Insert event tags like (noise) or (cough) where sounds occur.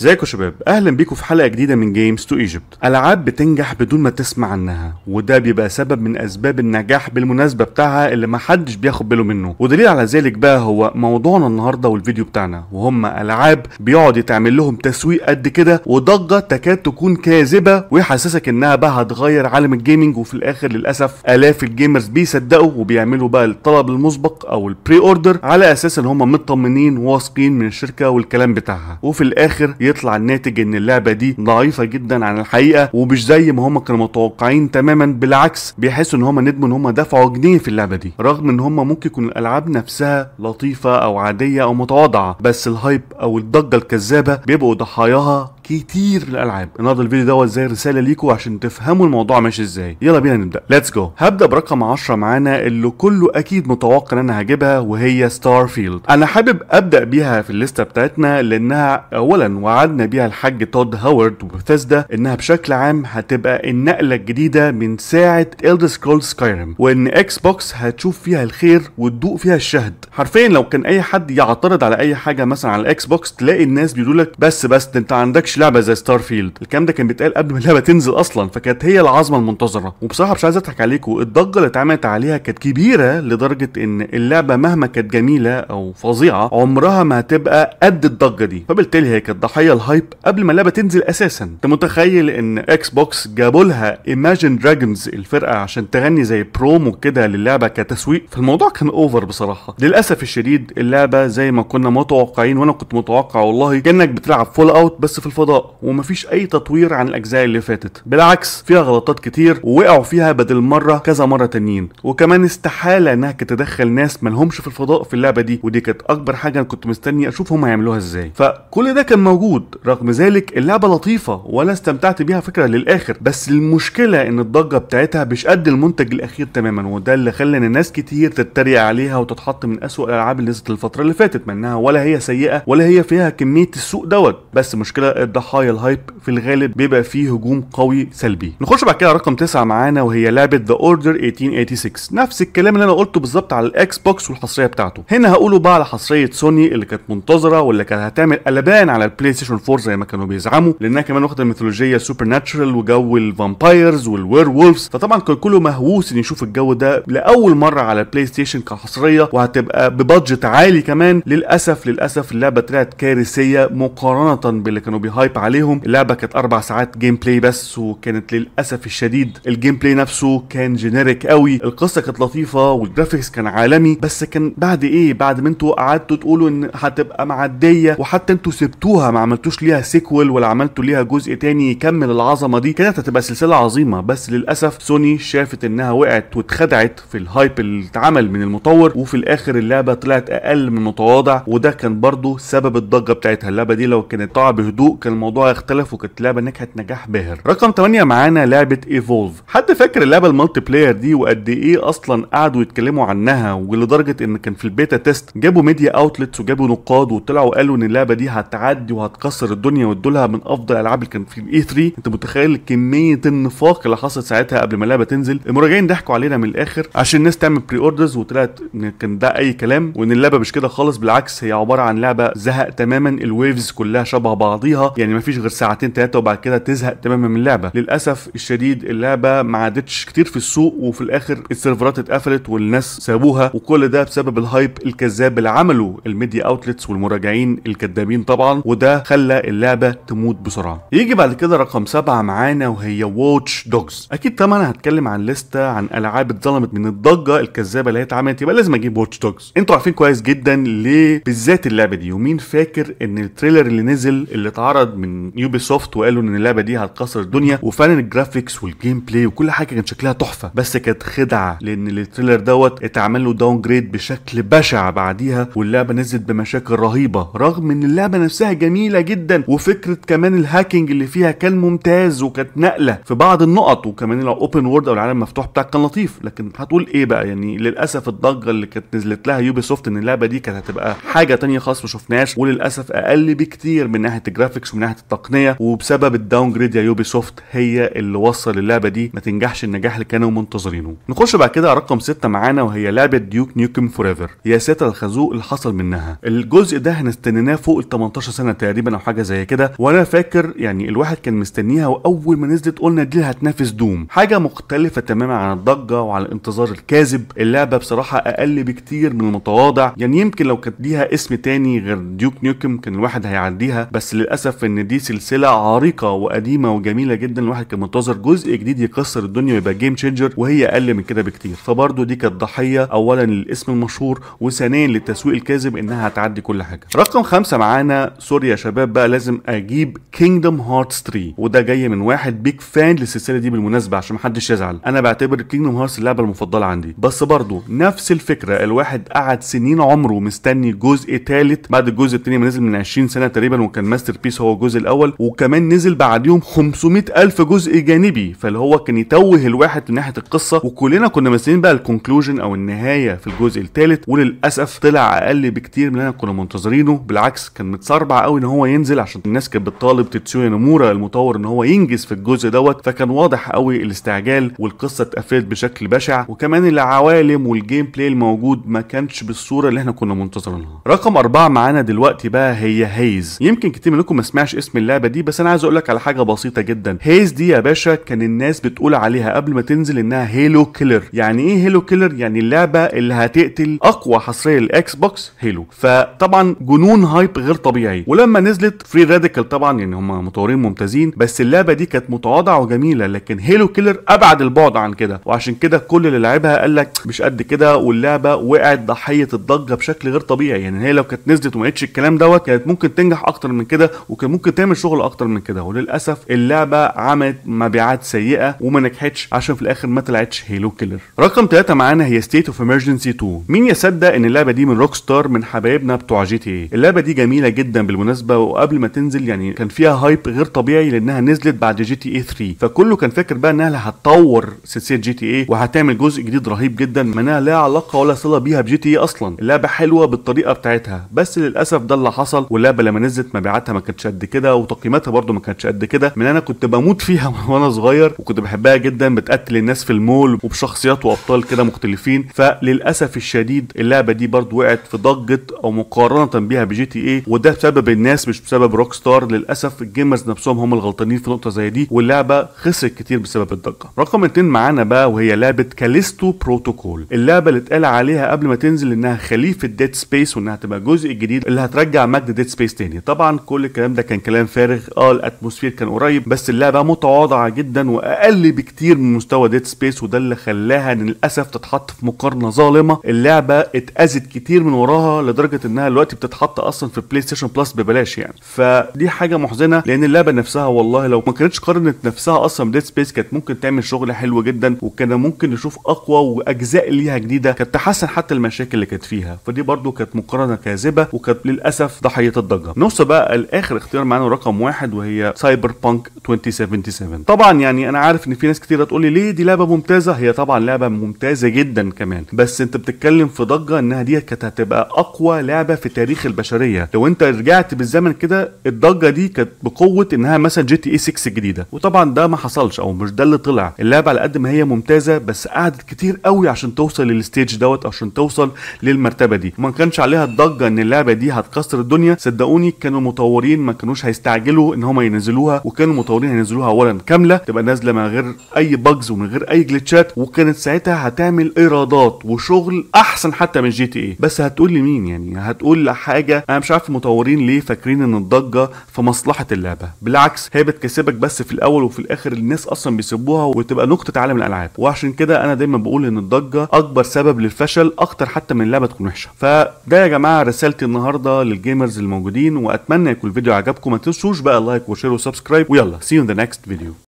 ازيكم شباب اهلا بيكم في حلقه جديده من جيمز تو ايجيبت العاب بتنجح بدون ما تسمع عنها وده بيبقى سبب من اسباب النجاح بالمناسبه بتاعها اللي محدش بياخد باله منه ودليل على ذلك بقى هو موضوعنا النهارده والفيديو بتاعنا وهم العاب بيقعد يتعمل لهم تسويق قد كده وضجه تكاد تكون كاذبه ويحسسك انها بقى هتغير عالم الجيمنج وفي الاخر للاسف الاف الجيمرز بيصدقوا وبيعملوا بقى الطلب المسبق او البري اوردر على اساس ان هم مطمنين واثقين من الشركه والكلام بتاعها وفي الاخر بيطلع الناتج ان اللعبه دي ضعيفه جدا عن الحقيقه ومش زي ما هم كانوا متوقعين تماما بالعكس بيحسوا ان هم ندموا ان هم دفعوا جنيه في اللعبه دي رغم ان هم ممكن يكون الالعاب نفسها لطيفه او عاديه او متواضعه بس الهايب او الضجه الكذابه بيبقوا ضحاياها كتير الالعاب النهارده الفيديو دوت زي رساله ليكوا عشان تفهموا الموضوع ماشي ازاي يلا بينا نبدا ليتس جو هبدا برقم 10 معانا اللي كله اكيد متوقع ان انا هجيبها وهي ستار فيلد انا حابب ابدا بيها في الليسته بتاعتنا لانها اولا وعدنا بيها الحاج تود هاورد وبثزدا انها بشكل عام هتبقى النقله الجديده من ساعه ايلدر Scrolls سكايرم وان اكس بوكس هتشوف فيها الخير وتدوق فيها الشهد حرفيا لو كان اي حد يعترض على اي حاجه مثلا على الاكس بوكس تلاقي الناس بيقولوا لك بس بس انت عندكش لعبه زي ستار فيلد الكلام ده كان بيتقال قبل ما اللعبه تنزل اصلا فكانت هي العظمه المنتظره وبصراحه مش عايز اضحك عليكم الضجه اللي اتعملت عليها كانت كبيره لدرجه ان اللعبه مهما كانت جميله او فظيعه عمرها ما هتبقى قد الضجه دي فبالتالي هي كانت ضحيه الهايب قبل ما اللعبه تنزل اساسا انت متخيل ان اكس بوكس جابوا لها ايماجن دراجونز الفرقه عشان تغني زي برومو كده للعبه كتسويق فالموضوع كان اوفر بصراحه للاسف الشديد اللعبه زي ما كنا متوقعين وانا كنت متوقع والله كانك بتلعب فول اوت بس في الفضاء الفضاء ومفيش اي تطوير عن الاجزاء اللي فاتت بالعكس فيها غلطات كتير ووقعوا فيها بدل مره كذا مره تانيين وكمان استحاله انها تدخل ناس ملهمش في الفضاء في اللعبه دي ودي كانت اكبر حاجه انا كنت مستني اشوف هم هيعملوها ازاي فكل ده كان موجود رغم ذلك اللعبه لطيفه ولا استمتعت بيها فكره للاخر بس المشكله ان الضجه بتاعتها مش قد المنتج الاخير تماما وده اللي خلى ان ناس كتير تتريق عليها وتتحط من اسوء الالعاب اللي نزلت الفتره اللي فاتت منها ولا هي سيئه ولا هي فيها كميه السوء دوت بس مشكله ضحايا الهايب في الغالب بيبقى فيه هجوم قوي سلبي نخش بعد كده رقم 9 معانا وهي لعبه ذا اوردر 1886 نفس الكلام اللي انا قلته بالظبط على الاكس بوكس والحصريه بتاعته هنا هقوله بقى على حصريه سوني اللي كانت منتظره واللي كانت هتعمل قلبان على البلاي ستيشن 4 زي ما كانوا بيزعموا لانها كمان واخده ميثولوجيه سوبر ناتشرال وجو الفامبايرز والوير وولفز فطبعا كان كله مهووس ان يشوف الجو ده لاول مره على البلاي ستيشن كحصريه وهتبقى ببادجت عالي كمان للاسف للاسف اللعبه طلعت كارثيه مقارنه باللي كانوا بيهايبوا هايب عليهم اللعبه كانت اربع ساعات جيم بلاي بس وكانت للاسف الشديد الجيم بلاي نفسه كان جينيريك قوي القصه كانت لطيفه والجرافيكس كان عالمي بس كان بعد ايه بعد ما انتوا قعدتوا تقولوا ان هتبقى معديه وحتى انتوا سبتوها ما عملتوش ليها سيكول ولا عملتوا ليها جزء تاني يكمل العظمه دي كانت هتبقى سلسله عظيمه بس للاسف سوني شافت انها وقعت واتخدعت في الهايب اللي اتعمل من المطور وفي الاخر اللعبه طلعت اقل من متواضع وده كان برضه سبب الضجه بتاعتها اللعبه دي لو كانت طالعه بهدوء كان كان الموضوع يختلف وكانت لعبه نجحت نجاح باهر رقم 8 معانا لعبه ايفولف حد فاكر اللعبه المالتي بلاير دي وقد ايه اصلا قعدوا يتكلموا عنها ولدرجه ان كان في البيتا تيست جابوا ميديا اوتلتس وجابوا نقاد وطلعوا قالوا ان اللعبه دي هتعدي وهتكسر الدنيا وادولها من افضل الالعاب اللي كان في الاي 3 e انت متخيل كميه النفاق اللي حصلت ساعتها قبل ما اللعبه تنزل المراجعين ضحكوا علينا من الاخر عشان الناس تعمل بري اوردرز وطلعت ان كان ده اي كلام وان اللعبه مش كده خالص بالعكس هي عباره عن لعبه زهق تماما الويفز كلها شبه بعضيها يعني ما فيش غير ساعتين ثلاثه وبعد كده تزهق تماما من اللعبه للاسف الشديد اللعبه ما عادتش كتير في السوق وفي الاخر السيرفرات اتقفلت والناس سابوها وكل ده بسبب الهايب الكذاب اللي عمله الميديا اوتلتس والمراجعين الكذابين طبعا وده خلى اللعبه تموت بسرعه يجي بعد كده رقم سبعة معانا وهي واتش دوجز اكيد طبعا هتكلم عن لستة عن العاب اتظلمت من الضجه الكذابه اللي هي اتعملت يبقى لازم اجيب واتش دوجز انتوا عارفين كويس جدا ليه بالذات اللعبه دي ومين فاكر ان التريلر اللي نزل اللي اتعرض مجرد من يوبي سوفت وقالوا ان اللعبه دي هتكسر الدنيا وفعلا الجرافيكس والجيم بلاي وكل حاجه كان شكلها تحفه بس كانت خدعه لان التريلر دوت اتعمل له داون جريد بشكل بشع بعديها واللعبه نزلت بمشاكل رهيبه رغم ان اللعبه نفسها جميله جدا وفكره كمان الهاكينج اللي فيها كان ممتاز وكانت نقله في بعض النقط وكمان الاوبن وورد او العالم المفتوح بتاعك كان لطيف لكن هتقول ايه بقى يعني للاسف الضجه اللي كانت نزلت لها يوبي سوفت ان اللعبه دي كانت هتبقى حاجه تانية خالص ما شفناهاش وللاسف اقل بكتير من ناحيه الجرافيكس من ناحيه التقنيه وبسبب الداون جريد يا يوبي سوفت هي اللي وصل اللعبه دي ما تنجحش النجاح اللي كانوا منتظرينه نخش بعد كده رقم 6 معانا وهي لعبه ديوك نيوكم فور ايفر يا ساتر الخازوق اللي حصل منها الجزء ده هنستناه فوق ال 18 سنه تقريبا او حاجه زي كده وانا فاكر يعني الواحد كان مستنيها واول ما نزلت قلنا دي هتنافس دوم حاجه مختلفه تماما عن الضجه وعن الانتظار الكاذب اللعبه بصراحه اقل بكتير من المتواضع يعني يمكن لو كانت ليها اسم تاني غير ديوك نيوكم كان الواحد هيعديها بس للاسف ان دي سلسله عريقه وقديمه وجميله جدا الواحد كان منتظر جزء جديد يكسر الدنيا ويبقى جيم تشينجر وهي اقل من كده بكتير فبرضه دي كانت ضحيه اولا للاسم المشهور وثانيا للتسويق الكاذب انها هتعدي كل حاجه رقم خمسة معانا سوري يا شباب بقى لازم اجيب كينجدم هارتس 3 وده جاي من واحد بيك فان للسلسله دي بالمناسبه عشان محدش يزعل انا بعتبر كينجدم هارتس اللعبه المفضله عندي بس برضه نفس الفكره الواحد قعد سنين عمره مستني جزء ثالث بعد الجزء الثاني ما نزل من 20 سنه تقريبا وكان ماستر بيس هو الجزء الاول وكمان نزل بعديهم 500 الف جزء جانبي فاللي هو كان يتوه الواحد من ناحيه القصه وكلنا كنا مستنيين بقى الكونكلوجن او النهايه في الجزء الثالث وللاسف طلع اقل بكتير من اللي كنا منتظرينه بالعكس كان متسربع قوي ان هو ينزل عشان الناس كانت بتطالب تتسويا نمورا المطور ان هو ينجز في الجزء دوت فكان واضح قوي الاستعجال والقصه اتقفلت بشكل بشع وكمان العوالم والجيم بلاي الموجود ما كانش بالصوره اللي احنا كنا منتظرينها رقم أربعة معانا دلوقتي بقى هي هيز يمكن كتير منكم ما بنسمعش اسم اللعبه دي بس انا عايز اقول لك على حاجه بسيطه جدا هيز دي يا باشا كان الناس بتقول عليها قبل ما تنزل انها هيلو كيلر يعني ايه هيلو كيلر يعني اللعبه اللي هتقتل اقوى حصريه للاكس بوكس هيلو فطبعا جنون هايب غير طبيعي ولما نزلت فري راديكال طبعا يعني هم مطورين ممتازين بس اللعبه دي كانت متواضعه وجميله لكن هيلو كيلر ابعد البعد عن كده وعشان كده كل اللي لعبها قال لك مش قد كده واللعبه وقعت ضحيه الضجه بشكل غير طبيعي يعني هي لو كانت نزلت وما الكلام دوت كانت ممكن تنجح اكتر من كده وكان ممكن تعمل شغل اكتر من كده وللاسف اللعبه عملت مبيعات سيئه وما نجحتش عشان في الاخر ما طلعتش هيلو كيلر رقم 3 معانا هي ستيت اوف ايمرجنسي 2 مين يصدق ان اللعبه دي من روك ستار من حبايبنا بتوع جي تي اي اللعبه دي جميله جدا بالمناسبه وقبل ما تنزل يعني كان فيها هايب غير طبيعي لانها نزلت بعد جي تي اي 3 فكله كان فاكر بقى انها هتطور سلسله جي تي اي وهتعمل جزء جديد رهيب جدا منها لا علاقه ولا صله بيها بجي تي اي اصلا اللعبه حلوه بالطريقه بتاعتها بس للاسف ده اللي حصل واللعبه لما نزلت مبيعاتها ما كانتش قد كده وتقييماتها برده ما كانتش قد كده من انا كنت بموت فيها (laughs) وانا صغير وكنت بحبها جدا بتقتل الناس في المول وبشخصيات وابطال كده مختلفين فللاسف الشديد اللعبه دي برده وقعت في ضجه او مقارنه بيها بجي تي اي وده بسبب الناس مش بسبب روك ستار للاسف الجيمرز نفسهم هم الغلطانين في نقطه زي دي واللعبه خسرت كتير بسبب الضجه رقم اتنين معانا بقى وهي لعبه كاليستو بروتوكول اللعبه اللي اتقال عليها قبل ما تنزل انها خليفه ديد سبيس وانها تبقى الجزء الجديد اللي هترجع مجد ديد سبيس تاني طبعا كل الكلام ده كان كلام فارغ اه الاتموسفير كان قريب بس اللعبه متواضعه جدا واقل بكتير من مستوى ديد سبيس وده اللي خلاها للاسف تتحط في مقارنه ظالمه اللعبه اتاذت كتير من وراها لدرجه انها دلوقتي بتتحط اصلا في بلاي ستيشن بلس ببلاش يعني فدي حاجه محزنه لان اللعبه نفسها والله لو ما كانتش قارنت نفسها اصلا بديد سبيس كانت ممكن تعمل شغل حلو جدا وكان ممكن نشوف اقوى واجزاء ليها جديده كانت تحسن حتى المشاكل اللي كانت فيها فدي برده كانت مقارنه كاذبه وكانت للاسف ضحيه الضجه نوصل بقى لاخر اختيار شغال معانا رقم واحد وهي سايبر بانك 2077 طبعا يعني انا عارف ان في ناس كتير هتقول لي ليه دي لعبه ممتازه هي طبعا لعبه ممتازه جدا كمان بس انت بتتكلم في ضجه انها دي كانت هتبقى اقوى لعبه في تاريخ البشريه لو انت رجعت بالزمن كده الضجه دي كانت بقوه انها مثلا جي تي اي 6 الجديده وطبعا ده ما حصلش او مش ده اللي طلع اللعبه على قد ما هي ممتازه بس قعدت كتير قوي عشان توصل للستيج دوت عشان توصل للمرتبه دي وما كانش عليها الضجه ان اللعبه دي هتكسر الدنيا صدقوني كانوا مطورين ما كانوا كانوش هيستعجلوا ان هم ينزلوها وكانوا المطورين هينزلوها اولا كامله تبقى نازله من غير اي باجز ومن غير اي جلتشات وكانت ساعتها هتعمل ايرادات وشغل احسن حتى من جي تي اي بس هتقول لي مين يعني هتقول حاجه انا مش عارف المطورين ليه فاكرين ان الضجه في مصلحه اللعبه بالعكس هي بتكسبك بس في الاول وفي الاخر الناس اصلا بيسبوها وتبقى نقطه عالم الالعاب وعشان كده انا دايما بقول ان الضجه اكبر سبب للفشل اكتر حتى من اللعبه تكون وحشه فده يا جماعه رسالتي النهارده للجيمرز الموجودين واتمنى يكون الفيديو عجبكم بدكم ما تنسوش بقى لايك وشير وسبسكرايب ويلا see you in the next video